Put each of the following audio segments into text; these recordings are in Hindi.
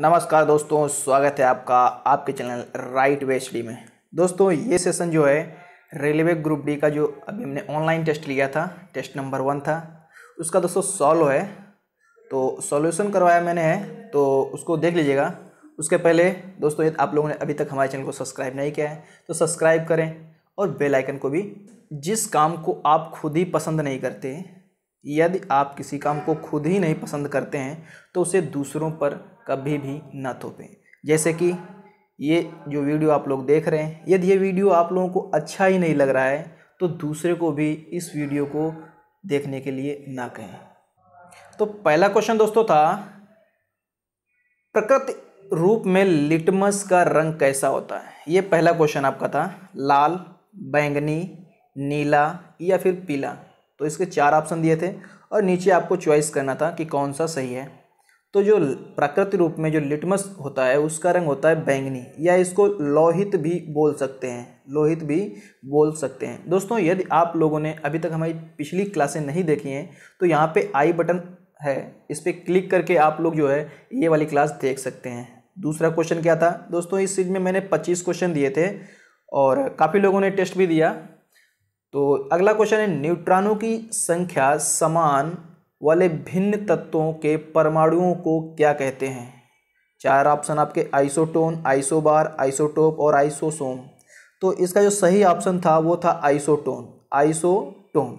नमस्कार दोस्तों स्वागत है आपका आपके चैनल राइट वे एच में दोस्तों ये सेशन जो है रेलवे ग्रुप डी का जो अभी हमने ऑनलाइन टेस्ट लिया था टेस्ट नंबर वन था उसका दोस्तों सॉल्व है तो सॉल्यूशन करवाया मैंने है तो उसको देख लीजिएगा उसके पहले दोस्तों यदि आप लोगों ने अभी तक हमारे चैनल को सब्सक्राइब नहीं किया है तो सब्सक्राइब करें और बेलाइकन को भी जिस काम को आप खुद ही पसंद नहीं करते यदि आप किसी काम को खुद ही नहीं पसंद करते हैं तो उसे दूसरों पर कभी भी ना थोपें जैसे कि ये जो वीडियो आप लोग देख रहे हैं यदि ये वीडियो आप लोगों को अच्छा ही नहीं लग रहा है तो दूसरे को भी इस वीडियो को देखने के लिए ना कहें तो पहला क्वेश्चन दोस्तों था प्रकृति रूप में लिटमस का रंग कैसा होता है ये पहला क्वेश्चन आपका था लाल बैंगनी नीला या फिर पीला तो इसके चार ऑप्शन दिए थे और नीचे आपको चॉइस करना था कि कौन सा सही है तो जो प्राकृतिक रूप में जो लिटमस होता है उसका रंग होता है बैंगनी या इसको लोहित भी बोल सकते हैं लोहित भी बोल सकते हैं दोस्तों यदि आप लोगों ने अभी तक हमारी पिछली क्लासें नहीं देखी हैं तो यहाँ पे आई बटन है इस पर क्लिक करके आप लोग जो है ये वाली क्लास देख सकते हैं दूसरा क्वेश्चन क्या था दोस्तों इस सीज में मैंने पच्चीस क्वेश्चन दिए थे और काफ़ी लोगों ने टेस्ट भी दिया तो अगला क्वेश्चन है न्यूट्रॉनों की संख्या समान वाले भिन्न तत्वों के परमाणुओं को क्या कहते हैं चार ऑप्शन आपके आइसोटोन आइसोबार आइसोटोप और आइसोसोम तो इसका जो सही ऑप्शन था वो था आइसोटोन आइसोटोन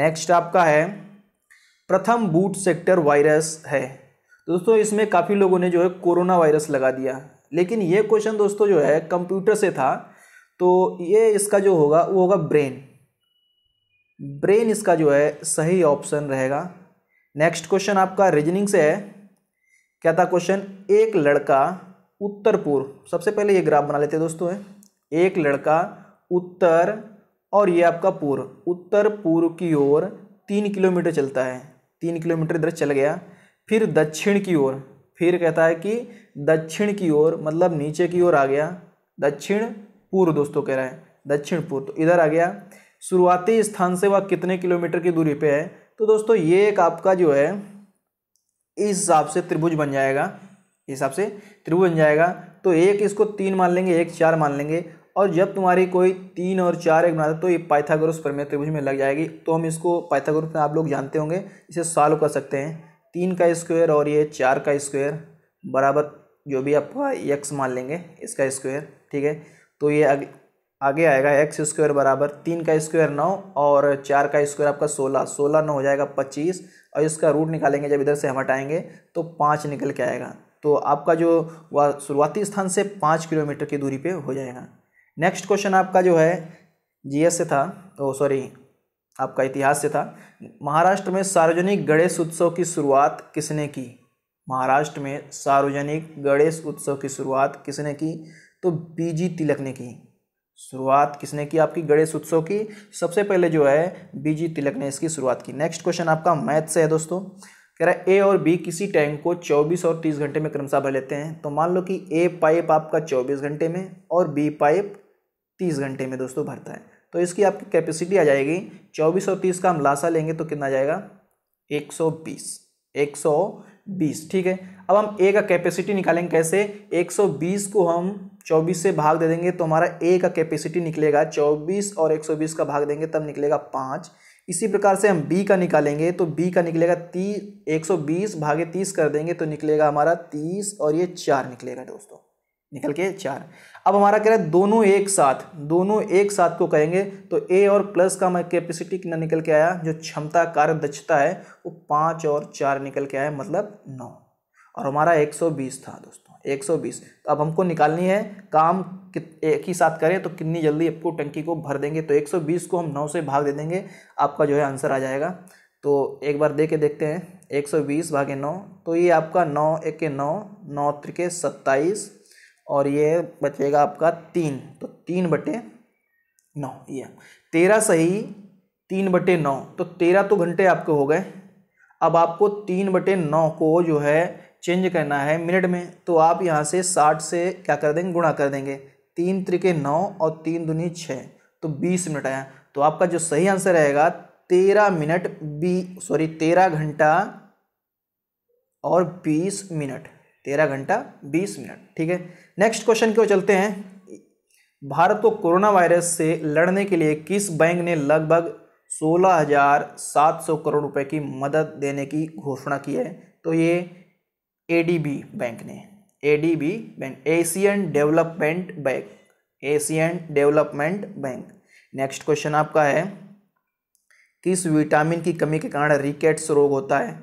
नेक्स्ट आपका है प्रथम बूट सेक्टर वायरस है तो दोस्तों इसमें काफ़ी लोगों ने जो है कोरोना वायरस लगा दिया लेकिन ये क्वेश्चन दोस्तों जो है कंप्यूटर से था तो ये इसका जो होगा वो होगा ब्रेन ब्रेन इसका जो है सही ऑप्शन रहेगा नेक्स्ट क्वेश्चन आपका रीजनिंग से है क्या था क्वेश्चन एक लड़का उत्तर पूर्व सबसे पहले ये ग्राफ बना लेते हैं दोस्तों है एक लड़का उत्तर और ये आपका पूर्व उत्तर पूर्व की ओर तीन किलोमीटर चलता है तीन किलोमीटर इधर चल गया फिर दक्षिण की ओर फिर कहता है कि दक्षिण की ओर मतलब नीचे की ओर आ गया दक्षिण पूर्व दोस्तों कह रहा है दक्षिण पूर्व तो इधर आ गया शुरुआती स्थान से वह कितने किलोमीटर की दूरी पे है तो दोस्तों ये एक आपका जो है इस हिसाब से त्रिभुज बन जाएगा इस हिसाब से त्रिभुज बन जाएगा तो एक इसको तीन मान लेंगे एक चार मान लेंगे और जब तुम्हारी कोई तीन और चार एक बनाते तो ये पाइथागोरस प्रमेय त्रिभुज में लग जाएगी तो हम इसको पाइथागोरस में आप लोग जानते होंगे इसे सॉल्व कर सकते हैं तीन का स्क्वायर और ये चार का स्क्वायर बराबर जो भी आपका एक्स मान लेंगे इसका स्क्वायर ठीक है तो ये आगे आगे आएगा एक्स स्क्वायर बराबर तीन का स्क्वायर नौ और चार का स्क्वायर आपका सोलह सोलह नौ हो जाएगा पच्चीस और इसका रूट निकालेंगे जब इधर से हम हटाएंगे तो पाँच निकल के आएगा तो आपका जो वह शुरुआती स्थान से पाँच किलोमीटर की दूरी पर हो जाएगा नेक्स्ट क्वेश्चन आपका जो है जी से था ओ सॉरी आपका इतिहास से था महाराष्ट्र में सार्वजनिक गणेश उत्सव की शुरुआत किसने की महाराष्ट्र में सार्वजनिक गणेश उत्सव की शुरुआत किसने की तो बीजी तिलक ने की शुरुआत किसने की आपकी गणेश उत्सव की सबसे पहले जो है बीजी तिलक ने इसकी शुरुआत की नेक्स्ट क्वेश्चन आपका मैथ से है दोस्तों कह रहा है ए और बी किसी टैंक को 24 और 30 घंटे में क्रमशः भर लेते हैं तो मान लो कि ए पाइप आपका 24 घंटे में और बी पाइप 30 घंटे में दोस्तों भरता है तो इसकी आपकी कैपेसिटी आ जाएगी 24 और 30 का हम लाशा लेंगे तो कितना आ जाएगा 120 120 ठीक है अब हम ए का कैपेसिटी निकालेंगे कैसे 120 को हम 24 से भाग दे देंगे तो हमारा ए का कैपेसिटी निकलेगा 24 और 120 का भाग देंगे तब निकलेगा पाँच इसी प्रकार से हम बी का निकालेंगे तो बी का निकलेगा ती एक सौ बीस भागे तीस कर देंगे तो निकलेगा हमारा तीस और ये चार निकलेगा दोस्तों निकल के चार अब हमारा कह रहा है दोनों एक साथ दोनों एक साथ को कहेंगे तो ए और प्लस का मैं कैपेसिटी कितना निकल के आया जो क्षमता कार्य दक्षता है वो पाँच और चार निकल के आया मतलब नौ और हमारा 120 था दोस्तों 120 तो अब हमको निकालनी है काम एक ही साथ करें तो कितनी जल्दी आपको टंकी को भर देंगे तो 120 को हम 9 से भाग दे देंगे आपका जो है आंसर आ जाएगा तो एक बार दे के देखते हैं 120 भागे नौ तो ये आपका नौ एक के नौ नौ त्रिके सत्ताईस और ये बचेगा आपका तीन तो तीन बटे नौ ये तेरह सही तीन बटे नौ तो तेरह तो घंटे आपके हो गए अब आपको तीन बटे नौ को जो है चेंज करना है मिनट में तो आप यहाँ से साठ से क्या कर देंगे गुणा कर देंगे तीन त्रिके नौ और तीन दुनी छः तो बीस मिनट आया तो आपका जो सही आंसर रहेगा तेरह मिनट बी सॉरी तेरह घंटा और बीस मिनट तेरह घंटा बीस मिनट ठीक है नेक्स्ट क्वेश्चन की ओर चलते हैं भारत को कोरोना वायरस से लड़ने के लिए किस बैंक ने लगभग सोलह हजार सात सौ करोड़ रुपए की मदद देने की घोषणा की है तो ये एडीबी बैंक ने ADB bank Asian development bank Asian development bank next question आपका है किस विटामिन की कमी के कारण रिकेट्स रोग होता है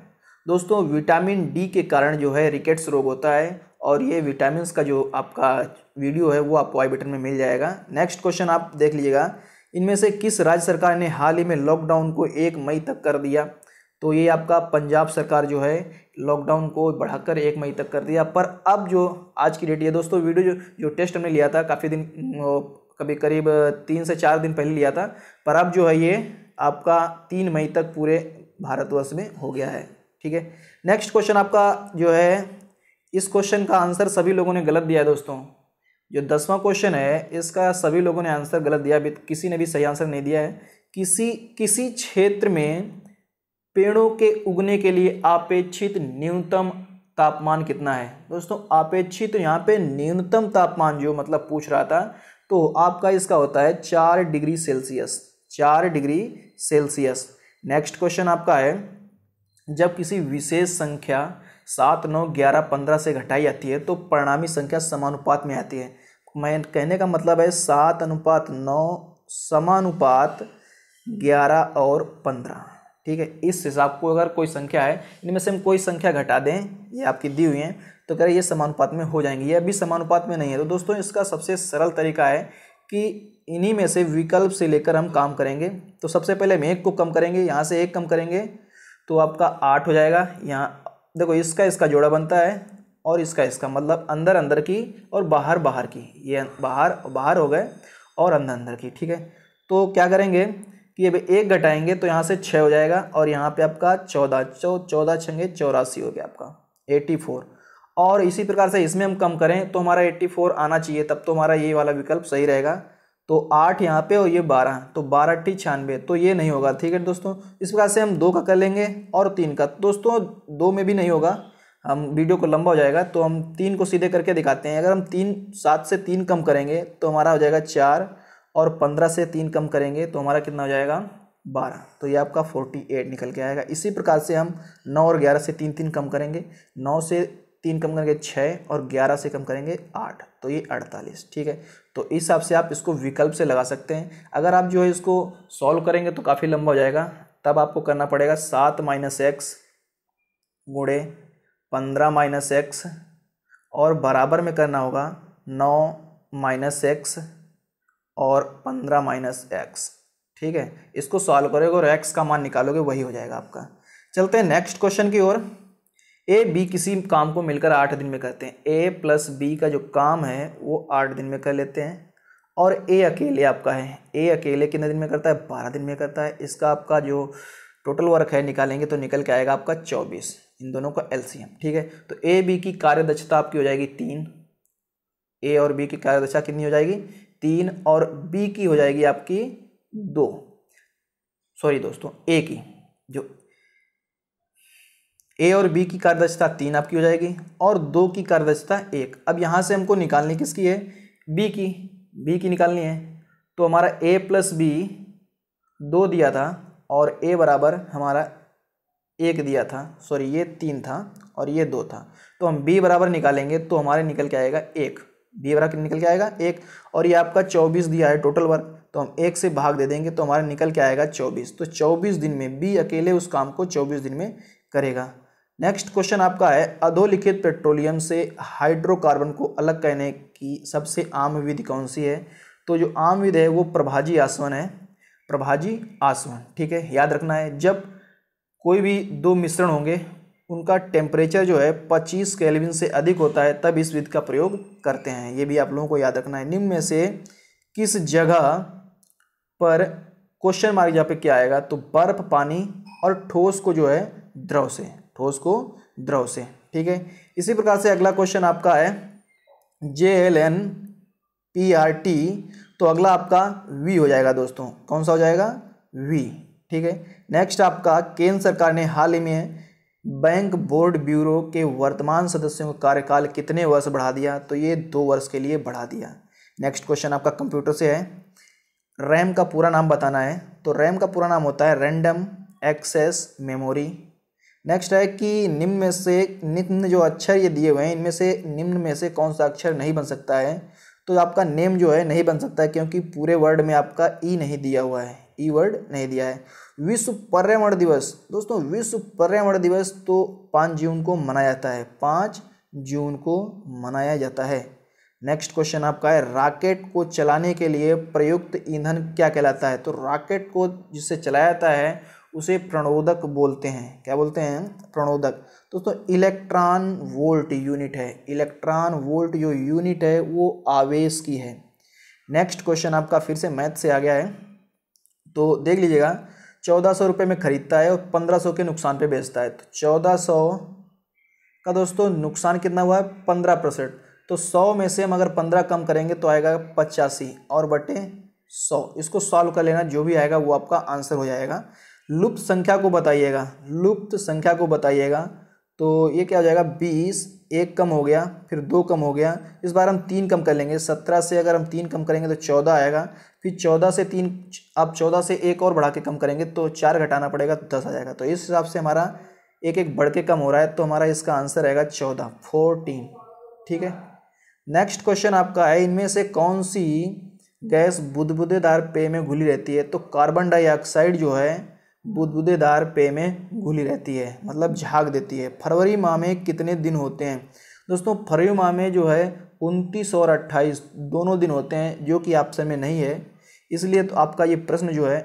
दोस्तों विटामिन डी के कारण जो है रिकेट्स रोग होता है और ये विटामिन का जो आपका वीडियो है वो आपको आई बटन में मिल जाएगा नेक्स्ट क्वेश्चन आप देख लीजिएगा इनमें से किस राज्य सरकार ने हाल ही में लॉकडाउन को एक मई तक कर दिया तो ये आपका पंजाब सरकार जो है लॉकडाउन को बढ़ाकर एक मई तक कर दिया पर अब जो आज की डेट ये दोस्तों वीडियो जो जो टेस्ट हमने लिया था काफ़ी दिन कभी करीब तीन से चार दिन पहले लिया था पर अब जो है ये आपका तीन मई तक पूरे भारतवर्ष में हो गया है ठीक है नेक्स्ट क्वेश्चन आपका जो है इस क्वेश्चन का आंसर सभी लोगों ने गलत दिया है दोस्तों जो दसवां क्वेश्चन है इसका सभी लोगों ने आंसर गलत दिया किसी ने भी सही आंसर नहीं दिया है किसी किसी क्षेत्र में पेड़ों के उगने के लिए अपेक्षित न्यूनतम तापमान कितना है दोस्तों अपेक्षित तो यहाँ पे न्यूनतम तापमान जो मतलब पूछ रहा था तो आपका इसका होता है चार डिग्री सेल्सियस चार डिग्री सेल्सियस नेक्स्ट क्वेश्चन आपका है जब किसी विशेष संख्या सात नौ ग्यारह पंद्रह से घटाई जाती है तो परिणामी संख्या समानुपात में आती है मैं कहने का मतलब है सात अनुपात नौ समानुपात ग्यारह और पंद्रह ठीक है इस हिसाब को अगर कोई संख्या है इनमें से हम कोई संख्या घटा दें ये आपकी दी हुई है तो कह रहे ये समानुपात में हो जाएंगे ये अभी समानुपात में नहीं है तो दोस्तों इसका सबसे सरल तरीका है कि इन्हीं में से विकल्प से लेकर हम काम करेंगे तो सबसे पहले हम एक को कम करेंगे यहाँ से एक कम करेंगे तो आपका आठ हो जाएगा यहाँ देखो इसका इसका जोड़ा बनता है और इसका इसका मतलब अंदर अंदर की और बाहर बाहर की ये बाहर बाहर हो गए और अंदर अंदर की ठीक है तो क्या करेंगे कि अब एक घटाएंगे तो यहाँ से छः हो जाएगा और यहाँ पे आपका चौदह चौ चौदह छंगे चौरासी हो गया आपका एट्टी फोर और इसी प्रकार से इसमें हम कम करें तो हमारा एट्टी फोर आना चाहिए तब तो हमारा ये वाला विकल्प सही रहेगा तो आठ यहाँ पे और ये बारह तो बारह अट्ठी छियानवे तो ये नहीं होगा ठीक है दोस्तों इस प्रकार से हम दो का कर लेंगे और तीन का दोस्तों दो में भी नहीं होगा हम वीडियो को लंबा हो जाएगा तो हम तीन को सीधे करके दिखाते हैं अगर हम तीन सात से तीन कम करेंगे तो हमारा हो जाएगा चार और पंद्रह से तीन कम करेंगे तो हमारा कितना हो जाएगा बारह तो ये आपका फोर्टी एट निकल के आएगा इसी प्रकार से हम नौ और ग्यारह से तीन तीन कम करेंगे नौ से तीन कम करेंगे छः और ग्यारह से कम करेंगे आठ तो ये अड़तालीस ठीक है तो इस हिसाब से आप इसको विकल्प से लगा सकते हैं अगर आप जो है इसको सॉल्व करेंगे तो काफ़ी लंबा हो जाएगा तब आपको करना पड़ेगा सात माइनस एक्स गुड़े पंद्रह माइनस एक्स और बराबर में करना होगा नौ माइनस एक्स और पंद्रह माइनस एक्स ठीक है इसको सॉल्व करोगे और एक्स का मान निकालोगे वही हो जाएगा आपका चलते हैं नेक्स्ट क्वेश्चन की ओर ए बी किसी काम को मिलकर आठ दिन में करते हैं ए प्लस बी का जो काम है वो आठ दिन में कर लेते हैं और ए अकेले आपका है ए अकेले कितने दिन में करता है बारह दिन में करता है इसका आपका जो टोटल वर्क है निकालेंगे तो निकल के आएगा आपका चौबीस इन दोनों का एलसीएम ठीक है तो ए बी की कार्यदक्षता आपकी हो जाएगी तीन ए और बी की कार्यदक्षता कितनी हो जाएगी तीन और बी की हो जाएगी आपकी दो सॉरी दोस्तों ए की जो ए और बी की कार्यदक्षता तीन आपकी हो जाएगी और दो की कार्यदक्षता एक अब यहाँ से हमको निकालनी किसकी है बी की बी की निकालनी है तो हमारा ए प्लस बी दो दिया था और ए बराबर हमारा एक दिया था सॉरी ये तीन था और ये दो था तो हम बी बराबर निकालेंगे तो हमारे निकल के आएगा एक बी बराबर निकल के आएगा एक और ये आपका चौबीस दिया है टोटल वर्क तो हम एक से भाग दे देंगे तो हमारा निकल के आएगा चौबीस तो चौबीस दिन में बी अकेले उस काम को चौबीस दिन में करेगा नेक्स्ट क्वेश्चन आपका है अधोलिखित पेट्रोलियम से हाइड्रोकार्बन को अलग करने की सबसे आम विधि कौन सी है तो जो आम विधि है वो प्रभाजी आसवन है प्रभाजी आसवन ठीक है याद रखना है जब कोई भी दो मिश्रण होंगे उनका टेम्परेचर जो है 25 केल्विन से अधिक होता है तब इस विधि का प्रयोग करते हैं ये भी आप लोगों को याद रखना है निम्न में से किस जगह पर क्वेश्चन मार्क यहाँ पे क्या आएगा तो बर्फ पानी और ठोस को जो है द्रव से ठोस को द्रव से ठीक है इसी प्रकार से अगला क्वेश्चन आपका है J L N P R T तो अगला आपका वी हो जाएगा दोस्तों कौन सा हो जाएगा वी ठीक है नेक्स्ट आपका केंद्र सरकार ने हाल ही में बैंक बोर्ड ब्यूरो के वर्तमान सदस्यों का कार्यकाल कितने वर्ष बढ़ा दिया तो ये दो वर्ष के लिए बढ़ा दिया नेक्स्ट क्वेश्चन आपका कंप्यूटर से है रैम का पूरा नाम बताना है तो रैम का पूरा नाम होता है रैंडम एक्सेस मेमोरी नेक्स्ट है कि निम्न में से निम्न जो अक्षर ये दिए हुए हैं इनमें से निम्न में से कौन सा अक्षर नहीं बन सकता है तो आपका नेम जो है नहीं बन सकता है क्योंकि पूरे वर्ड में आपका ई e नहीं दिया हुआ है ई वर्ड नहीं दिया है विश्व पर्यावरण दिवस दोस्तों विश्व पर्यावरण दिवस तो पाँच जून को मनाया जाता है पाँच जून को मनाया जाता है नेक्स्ट क्वेश्चन आपका है रॉकेट को चलाने के लिए प्रयुक्त ईंधन क्या कहलाता है तो रॉकेट को जिससे चलाया जाता है उसे प्रणोदक बोलते हैं क्या बोलते हैं प्रणोदक दोस्तों तो इलेक्ट्रॉन वोल्ट यूनिट है इलेक्ट्रॉन वोल्ट जो यूनिट है वो आवेश की है नेक्स्ट क्वेश्चन आपका फिर से मैथ से आ गया है तो देख लीजिएगा चौदह सौ रुपये में ख़रीदता है और पंद्रह सौ के नुकसान पे बेचता है तो चौदह सौ का दोस्तों नुकसान कितना हुआ है पंद्रह परसेंट तो सौ में से हम अगर पंद्रह कम करेंगे तो आएगा पचासी और बटे सौ इसको सॉल्व कर लेना जो भी आएगा वो आपका आंसर हो जाएगा लुप्त संख्या को बताइएगा लुप्त संख्या को बताइएगा तो ये क्या हो जाएगा बीस एक कम हो गया फिर दो कम हो गया इस बार हम तीन कम कर लेंगे सत्रह से अगर हम तीन कम करेंगे तो चौदह आएगा फिर चौदह से तीन आप चौदह से एक और बढ़ा के कम करेंगे तो चार घटाना पड़ेगा तो दस आ जाएगा तो इस हिसाब से हमारा एक एक बढ़ के कम हो रहा है तो हमारा इसका आंसर रहेगा चौदह फोरटीन ठीक है नेक्स्ट क्वेश्चन आपका है इनमें से कौन सी गैस बुदबुदेदार पेय में घुली रहती है तो कार्बन डाइऑक्साइड जो है बुदबुदेदार पेय में घुली रहती है मतलब झाग देती है फरवरी माह में कितने दिन होते हैं दोस्तों फरवरी माह में जो है उनतीस और अट्ठाईस दोनों दिन होते हैं जो कि ऑप्शन में नहीं है इसलिए तो आपका ये प्रश्न जो है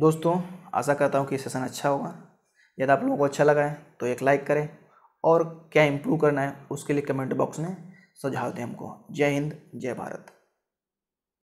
दोस्तों आशा करता हूँ कि सेशन अच्छा होगा यदि आप लोगों को अच्छा लगा है तो एक लाइक करें और क्या इम्प्रूव करना है उसके लिए कमेंट बॉक्स में सुझाव दें हमको जय हिंद जय भारत